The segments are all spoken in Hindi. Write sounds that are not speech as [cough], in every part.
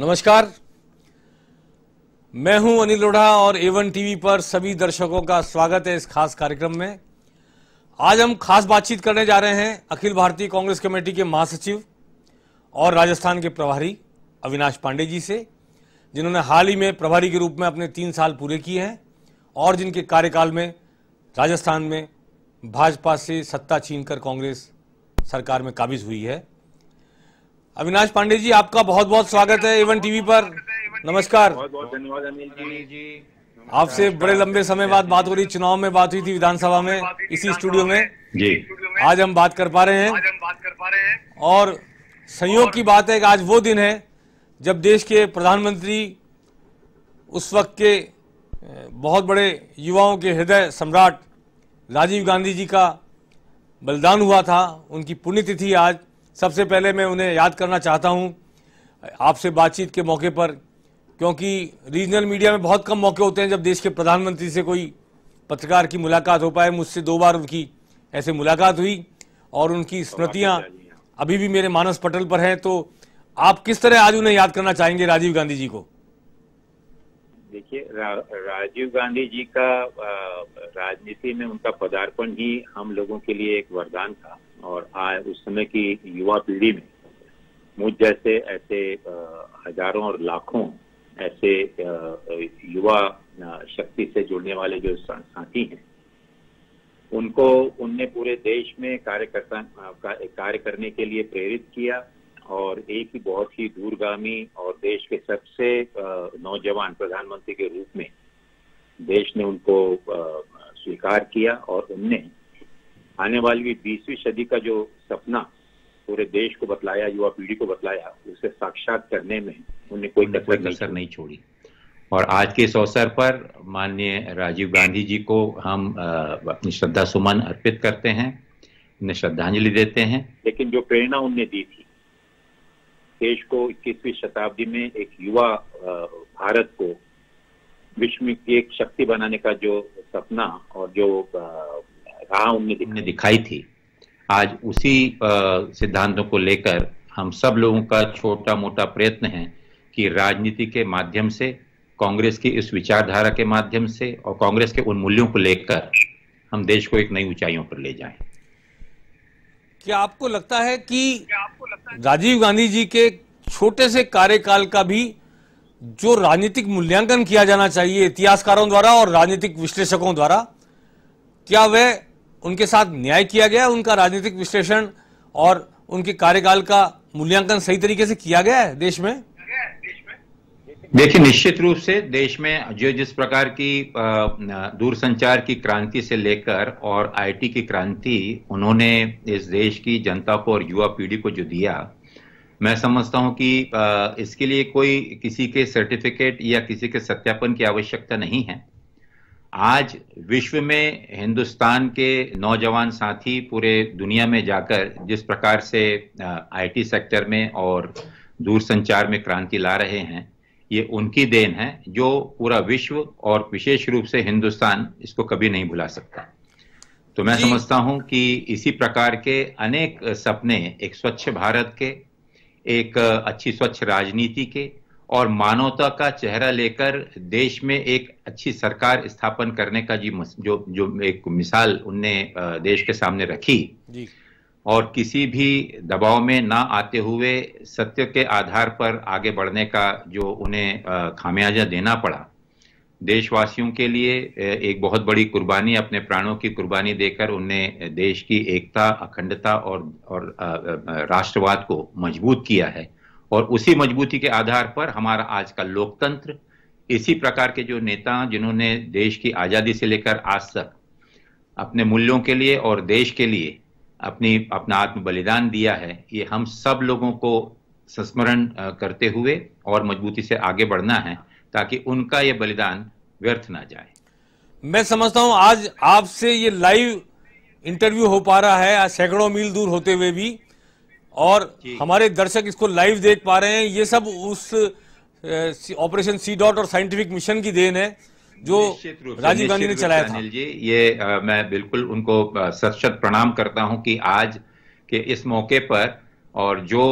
नमस्कार मैं हूं अनिल लोढ़ा और एवन टीवी पर सभी दर्शकों का स्वागत है इस खास कार्यक्रम में आज हम खास बातचीत करने जा रहे हैं अखिल भारतीय कांग्रेस कमेटी के महासचिव और राजस्थान के प्रभारी अविनाश पांडे जी से जिन्होंने हाल ही में प्रभारी के रूप में अपने तीन साल पूरे किए हैं और जिनके कार्यकाल में राजस्थान में भाजपा से सत्ता छीनकर कांग्रेस सरकार में काबिज हुई है अविनाश पांडे जी आपका बहुत बहुत स्वागत है इवन टीवी पर नमस्कार धन्यवाद अनिल जी आपसे बड़े लंबे समय बाद बात हो रही चुनाव में बात हुई थी विधानसभा में इसी स्टूडियो में जी आज हम बात कर पा रहे हैं और संयोग की बात है कि आज वो दिन है जब देश के प्रधानमंत्री उस वक्त के बहुत बड़े युवाओं के हृदय सम्राट राजीव गांधी जी का बलिदान हुआ था उनकी पुण्यतिथि आज सबसे पहले मैं उन्हें याद करना चाहता हूँ आपसे बातचीत के मौके पर क्योंकि रीजनल मीडिया में बहुत कम मौके होते हैं जब देश के प्रधानमंत्री से कोई पत्रकार की मुलाकात हो पाए मुझसे दो बार उनकी ऐसे मुलाकात हुई और उनकी तो स्मृतियाँ अभी भी मेरे मानस पटल पर हैं तो आप किस तरह आज उन्हें याद करना चाहेंगे राजीव गांधी जी को देखिए रा, राजीव गांधी जी का राजनीति में उनका पदार्पण ही हम लोगों के लिए एक वरदान था और आज उस समय की युवा पीढ़ी में मुझ जैसे ऐसे हजारों और लाखों ऐसे युवा शक्ति से जुड़ने वाले जो साथी हैं उनको उनने पूरे देश में कार्यकर्ता कार्य करने के लिए प्रेरित किया और एक ही बहुत ही दूरगामी और देश के सबसे नौजवान प्रधानमंत्री के रूप में देश ने उनको स्वीकार किया और उनने आने वाली बीसवीं सदी का जो सपना पूरे देश को बतलाया युवा पीढ़ी को बतलाया उसे साक्षात करने में उन्हें कोई कसर नहीं, नहीं छोड़ी और आज के इस अवसर पर माननीय राजीव गांधी जी को हम अपनी श्रद्धा सुमन अर्पित करते हैं उन्हें श्रद्धांजलि देते हैं लेकिन जो प्रेरणा उनने दी थी देश को इक्कीसवीं शताब्दी में एक युवा भारत को विश्व की एक शक्ति बनाने का जो सपना और जो राह उनमें दिखाई थी आज उसी सिद्धांतों को लेकर हम सब लोगों का छोटा मोटा प्रयत्न है कि राजनीति के माध्यम से कांग्रेस की इस विचारधारा के माध्यम से और कांग्रेस के उन मूल्यों को लेकर हम देश को एक नई ऊंचाइयों पर ले जाएं। क्या आपको लगता है कि राजीव गांधी जी के छोटे से कार्यकाल का भी जो राजनीतिक मूल्यांकन किया जाना चाहिए इतिहासकारों द्वारा और राजनीतिक विश्लेषकों द्वारा क्या वह उनके साथ न्याय किया गया उनका राजनीतिक विश्लेषण और उनके कार्यकाल का मूल्यांकन सही तरीके से किया गया है देश में देखिए निश्चित रूप से देश में जो जिस प्रकार की दूरसंचार की क्रांति से लेकर और आईटी की क्रांति उन्होंने इस देश की जनता को और युवा पीढ़ी को जो दिया मैं समझता हूं कि इसके लिए कोई किसी के सर्टिफिकेट या किसी के सत्यापन की आवश्यकता नहीं है आज विश्व में हिंदुस्तान के नौजवान साथी पूरे दुनिया में जाकर जिस प्रकार से आईटी सेक्टर में और दूरसंचार में क्रांति ला रहे हैं ये उनकी देन है जो पूरा विश्व और विशेष रूप से हिंदुस्तान इसको कभी नहीं भुला सकता तो मैं समझता हूं कि इसी प्रकार के अनेक सपने एक स्वच्छ भारत के एक अच्छी स्वच्छ राजनीति के और मानवता का चेहरा लेकर देश में एक अच्छी सरकार स्थापन करने का जी जो जो एक मिसाल उनने देश के सामने रखी जी। और किसी भी दबाव में ना आते हुए सत्य के आधार पर आगे बढ़ने का जो उन्हें खामियाजा देना पड़ा देशवासियों के लिए एक बहुत बड़ी कुर्बानी अपने प्राणों की कुर्बानी देकर उनने देश की एकता अखंडता और और राष्ट्रवाद को मजबूत किया है और उसी मजबूती के आधार पर हमारा आज का लोकतंत्र इसी प्रकार के जो नेता जिन्होंने देश की आज़ादी से लेकर आज तक अपने मूल्यों के लिए और देश के लिए अपनी अपना आत्म बलिदान दिया है ये हम सब लोगों को संस्मरण करते हुए और मजबूती से आगे बढ़ना है ताकि उनका ये बलिदान व्यर्थ ना जाए मैं समझता हूं आज आपसे ये लाइव इंटरव्यू हो पा रहा है आज सैकड़ों मील दूर होते हुए भी और हमारे दर्शक इसको लाइव देख पा रहे हैं ये सब उस ऑपरेशन सी डॉट और साइंटिफिक मिशन की देन है जो राजीव गांधी ने चलाया था जी ये आ, मैं बिल्कुल उनको सशत प्रणाम करता हूं कि आज के इस मौके पर और जो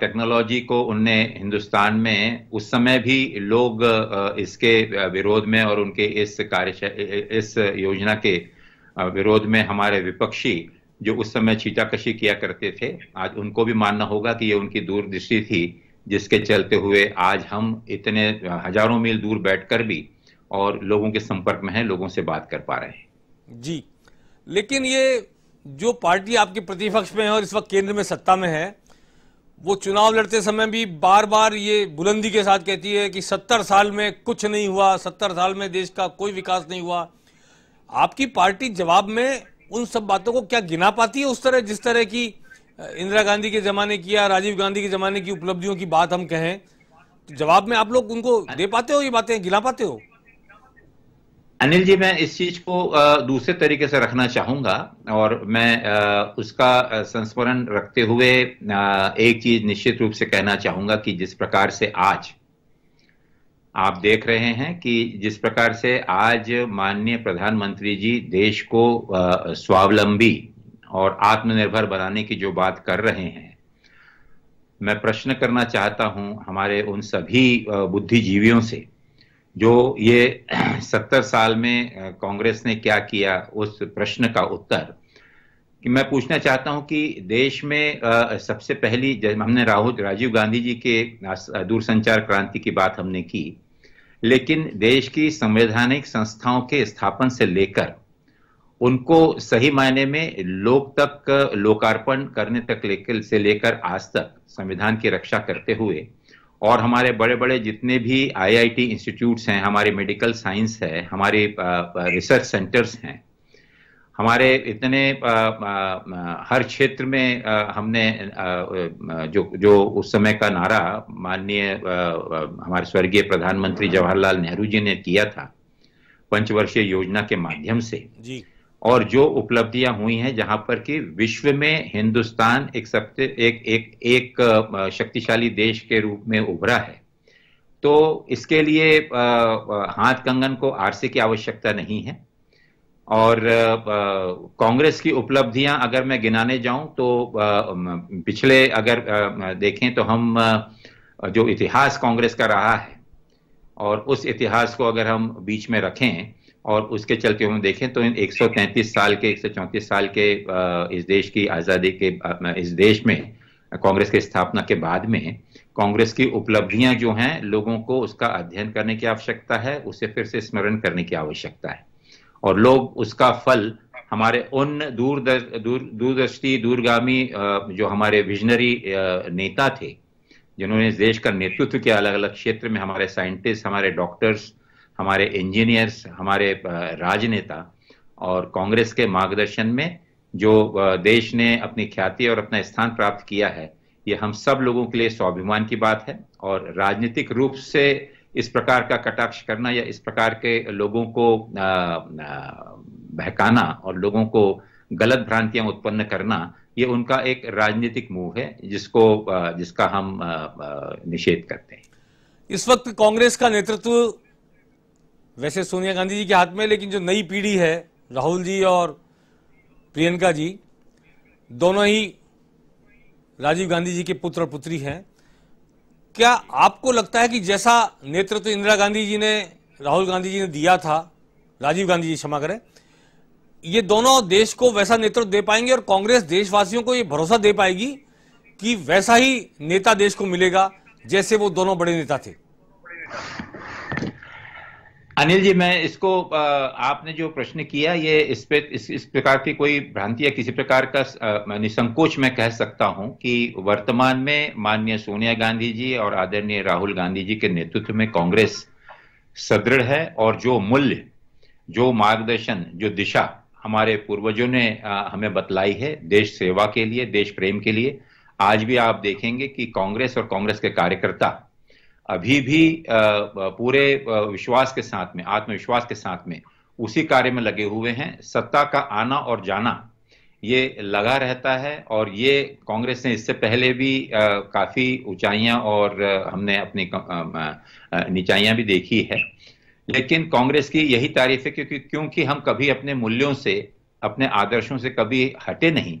टेक्नोलॉजी को उनने हिंदुस्तान में उस समय भी लोग इसके विरोध में और उनके इस कार्य इस योजना के विरोध में हमारे विपक्षी जो उस समय छीटाकशी किया करते थे आज उनको भी मानना होगा कि ये उनकी दूरदृष्टि थी जिसके चलते हुए आज हम इतने हजारों मील दूर बैठकर भी और लोगों के संपर्क में हैं लोगों से बात कर पा रहे हैं जी लेकिन ये जो पार्टी आपके प्रतिपक्ष में है और इस वक्त केंद्र में सत्ता में है वो चुनाव लड़ते समय भी बार बार ये बुलंदी के साथ कहती है कि सत्तर साल में कुछ नहीं हुआ सत्तर साल में देश का कोई विकास नहीं हुआ आपकी पार्टी जवाब में उन सब बातों को क्या गिना पाती है उस तरह जिस तरह की इंदिरा गांधी के जमाने की या राजीव गांधी के जमाने की उपलब्धियों की बात हम कहें तो जवाब में आप लोग उनको दे पाते हो ये बातें गिना पाते हो अनिल जी मैं इस चीज को दूसरे तरीके से रखना चाहूंगा और मैं उसका संस्मरण रखते हुए एक चीज निश्चित रूप से कहना चाहूंगा कि जिस प्रकार से आज आप देख रहे हैं कि जिस प्रकार से आज माननीय प्रधानमंत्री जी देश को स्वावलंबी और आत्मनिर्भर बनाने की जो बात कर रहे हैं मैं प्रश्न करना चाहता हूं हमारे उन सभी बुद्धिजीवियों से जो ये [clears throat] सत्तर साल में कांग्रेस ने क्या किया उस प्रश्न का उत्तर कि मैं पूछना चाहता हूं कि देश में सबसे पहली हमने राहुल राजीव गांधी जी के दूरसंचार क्रांति की बात हमने की लेकिन देश की संवैधानिक संस्थाओं के स्थापन से लेकर उनको सही मायने में लोक तक लोकार्पण करने तक लेकर से लेकर आज तक संविधान की रक्षा करते हुए और हमारे बड़े बड़े जितने भी आईआईटी इंस्टीट्यूट्स हैं हमारे मेडिकल साइंस है हमारे रिसर्च सेंटर्स हैं हमारे इतने आ, आ, हर क्षेत्र में आ, हमने आ, जो जो उस समय का नारा माननीय हमारे स्वर्गीय प्रधानमंत्री जवाहरलाल नेहरू जी ने किया था पंचवर्षीय योजना के माध्यम से जी और जो उपलब्धियां हुई हैं जहां पर कि विश्व में हिंदुस्तान एक सबसे एक एक एक शक्तिशाली देश के रूप में उभरा है तो इसके लिए आ, हाथ कंगन को आरसी की आवश्यकता नहीं है और कांग्रेस की उपलब्धियां अगर मैं गिनाने जाऊं तो पिछले अगर देखें तो हम जो इतिहास कांग्रेस का रहा है और उस इतिहास को अगर हम बीच में रखें और उसके चलते हम देखें तो इन 133 साल के 134 साल के इस देश की आज़ादी के इस देश में कांग्रेस की स्थापना के बाद में कांग्रेस की उपलब्धियां जो हैं लोगों को उसका अध्ययन करने की आवश्यकता है उसे फिर से स्मरण करने की आवश्यकता है और लोग उसका फल हमारे उन दूरदृष्टि दूर, दूरगामी जो हमारे विजनरी नेता थे जिन्होंने इस देश का नेतृत्व किया अलग अलग क्षेत्र में हमारे साइंटिस्ट हमारे डॉक्टर्स हमारे इंजीनियर्स हमारे राजनेता और कांग्रेस के मार्गदर्शन में जो देश ने अपनी ख्याति और अपना स्थान प्राप्त किया है ये हम सब लोगों के लिए स्वाभिमान की बात है और राजनीतिक रूप से इस प्रकार का कटाक्ष करना या इस प्रकार के लोगों को बहकाना और लोगों को गलत भ्रांतियां उत्पन्न करना ये उनका एक राजनीतिक मूव है जिसको जिसका हम निषेध करते हैं इस वक्त कांग्रेस का नेतृत्व वैसे सोनिया गांधी जी के हाथ में लेकिन जो नई पीढ़ी है राहुल जी और प्रियंका जी दोनों ही राजीव गांधी जी के पुत्र और पुत्री हैं क्या आपको लगता है कि जैसा नेतृत्व इंदिरा गांधी जी ने राहुल गांधी जी ने दिया था राजीव गांधी जी क्षमा करें ये दोनों देश को वैसा नेतृत्व दे पाएंगे और कांग्रेस देशवासियों को ये भरोसा दे पाएगी कि वैसा ही नेता देश को मिलेगा जैसे वो दोनों बड़े नेता थे अनिल जी मैं इसको आपने जो प्रश्न किया ये इस पे इस, इस प्रकार की कोई भ्रांति या किसी प्रकार का निसंकोच मैं कह सकता हूं कि वर्तमान में माननीय सोनिया गांधी जी और आदरणीय राहुल गांधी जी के नेतृत्व में कांग्रेस सदृढ़ है और जो मूल्य जो मार्गदर्शन जो दिशा हमारे पूर्वजों ने हमें बतलाई है देश सेवा के लिए देश प्रेम के लिए आज भी आप देखेंगे कि कांग्रेस और कांग्रेस के कार्यकर्ता अभी भी पूरे विश्वास के साथ में आत्मविश्वास के साथ में उसी कार्य में लगे हुए हैं सत्ता का आना और जाना ये लगा रहता है और ये कांग्रेस ने इससे पहले भी काफ़ी ऊंचाइयां और हमने अपनी निचाइयां भी देखी है लेकिन कांग्रेस की यही तारीफ है क्योंकि क्योंकि हम कभी अपने मूल्यों से अपने आदर्शों से कभी हटे नहीं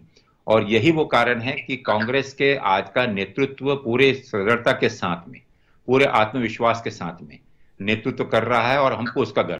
और यही वो कारण है कि कांग्रेस के आज का नेतृत्व पूरे सदृढ़ता के साथ में पूरे आत्मविश्वास के साथ में नेतृत्व तो कर रहा है और हमको उसका गर्व